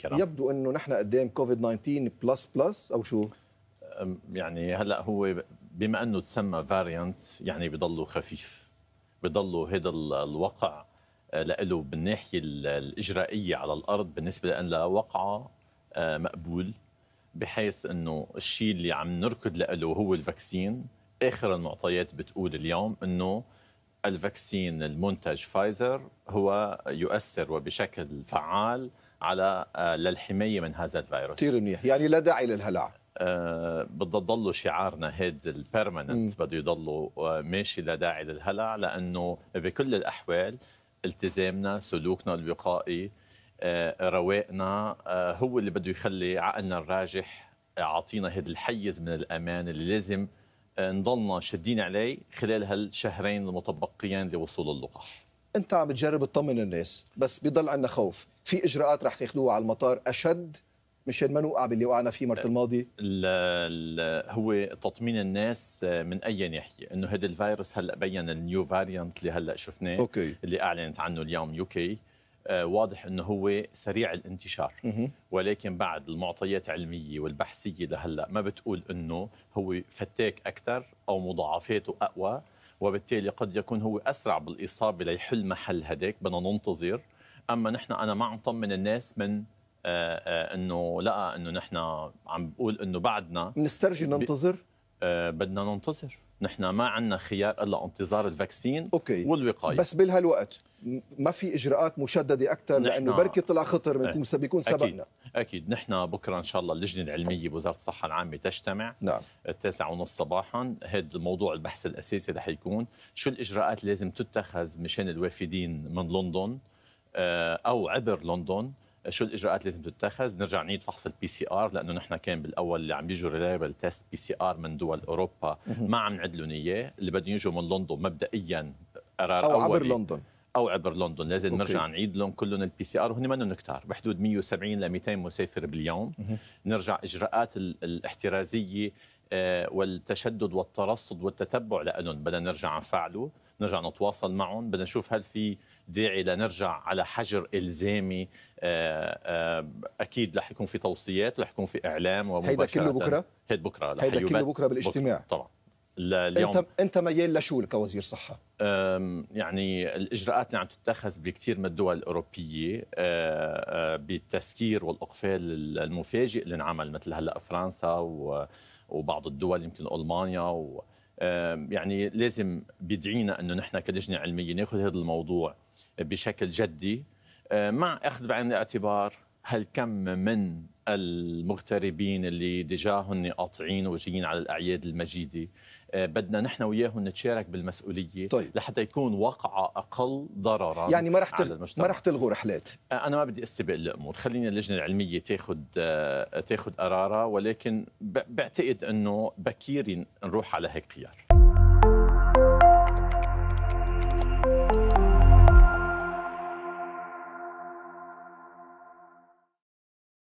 كرام. يبدو انه نحن قدام كوفيد 19 بلس بلس او شو يعني هلا هو بما انه تسمى فاريانت يعني بضله خفيف بضله هذا الوقع آه، له بالناحيه الاجرائيه على الارض بالنسبه لنا وقعه آه، مقبول بحيث انه الشيء اللي عم نركض له هو الفاكسين اخر المعطيات بتقول اليوم انه الفاكسين المنتج فايزر هو يؤثر وبشكل فعال على آه، للحمايه من هذا الفيروس كثير منيح يعني لا داعي للهلع آه، بده يضلوا شعارنا هيد البيرمننت بده يضلوا ماشي لا داعي للهلع لانه بكل الاحوال التزامنا سلوكنا الوقائي آه، رواقنا هو اللي بده يخلي عقلنا الراجح عاطينا هيد الحيز من الامان اللي لازم نضلنا شادين عليه خلال هالشهرين المتبقيين لوصول اللقاح انت عم تجرب تطمن الناس بس بيضل عندنا خوف في اجراءات رح تاخذوها على المطار اشد مشان ما نوقع باللي وقعنا فيه مرة الماضي ال لا هو تطمين الناس من اي ناحيه انه هذا الفيروس هلا بين النيو فاريانت اللي هلا شفناه أوكي. اللي اعلنت عنه اليوم يو كي آه، واضح انه هو سريع الانتشار ولكن بعد المعطيات العلميه والبحثيه لهلا ما بتقول انه هو فتاك اكثر او مضاعفاته اقوى وبالتالي قد يكون هو اسرع بالاصابه ليحل محل هداك بدنا ننتظر اما نحن انا ما عم طمن الناس من آه، آه، انه لقى انه نحن عم بقول انه بعدنا بنسترجي ننتظر آه، بدنا ننتظر نحن ما عندنا خيار الا انتظار الفاكسين أوكي. والوقايه بس بهالوقت ما في اجراءات مشدده اكثر لانه بركي طلع خطر إيه. بيكون سبقنا اكيد نحن بكره ان شاء الله اللجنه العلميه بوزاره الصحه العامه تجتمع نعم التاسعة ونص صباحا هذا الموضوع البحث الاساسي رح يكون شو الاجراءات اللي لازم تتخذ مشان الوافدين من لندن آه، او عبر لندن شو الاجراءات لازم تتخذ نرجع نعيد فحص البي سي ار لانه نحن كان بالاول اللي عم يجوا ريلايبل تيست بي سي ار من دول اوروبا ما عم نعدلهم اياه اللي بدهم يجوا من لندن مبدئيا قرار او أولي. عبر لندن او عبر لندن لازم نرجع نعيد لهم كلهم البي سي ار وهن منهم كثار بحدود 170 ل 200 مسافر باليوم نرجع اجراءات الاحترازيه آه، والتشدد والترصد والتتبع لهم بدنا نرجع نفعله نرجع نتواصل معهم بدنا نشوف هل في داعي لنرجع على حجر الزامي آه، آه، اكيد رح يكون في توصيات رح يكون في اعلام ومباشره هيدا كله بكره هيدا بكره هيدا كله بكره بالاجتماع بكرة. طبعا لليوم انت انت ميال لشو كوزير صحه؟ يعني الاجراءات اللي عم تتخذ بكثير من الدول الاوروبيه أه، أه، بالتسكير والاقفال المفاجئ اللي انعمل مثل هلا فرنسا وبعض الدول يمكن المانيا و يعني لازم بدعينا انه نحن كلجنه علميه ناخذ هذا الموضوع بشكل جدي أه، مع اخذ بعين الاعتبار هالكم من المغتربين اللي ديجا هن قاطعين وجايين على الاعياد المجيده آه، بدنا نحن وياهم نتشارك بالمسؤوليه طيب. لحتى يكون واقعة اقل ضررا يعني ما رح تل... ما رح تلغوا رحلات آه، انا ما بدي استبق الامور خلينا اللجنه العلميه تاخذ آه، تاخذ قرارها ولكن بعتقد انه بكير نروح على هيك خيار